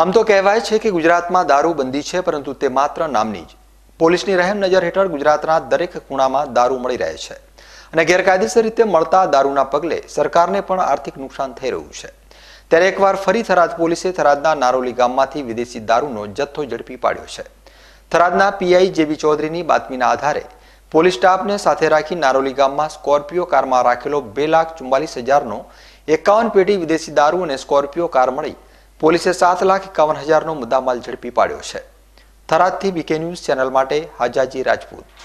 આમ તો કહેવાય છે કે ગુજરાતમાં દારૂબંધી છે પરંતુ તે માત્ર નામની જ પોલીસની રહેમ નજર હેઠળ ગુજરાતના દરેક ખૂણામાં દારૂ મળી રહે છે અને ગેરકાયદેસર રીતે મળતા દારૂના પગલે સરકારને પણ આર્થિક નુકસાન થઈ રહ્યું છે ત્યારે એકવાર ફરી થરાદ પોલીસે થરાદના નારોલી ગામમાંથી વિદેશી દારૂનો જથ્થો ઝડપી પાડ્યો છે થરાદના પીઆઈ જેબી ચૌધરીની બાતમીના આધારે પોલીસ સ્ટાફને સાથે રાખી નારોલી ગામમાં સ્કોર્પિયો કારમાં રાખેલો બે લાખ ચુમ્બાલીસ હજારનો એકાવન પેટી વિદેશી દારૂ અને સ્કોર્પિયો કાર મળી પોલીસે સાત લાખ એકાવન હજારનો મુદ્દામાલ ઝડપી પાડ્યો છે થરાદથી બીકે ન્યૂઝ ચેનલ માટે હાજાજી રાજપૂત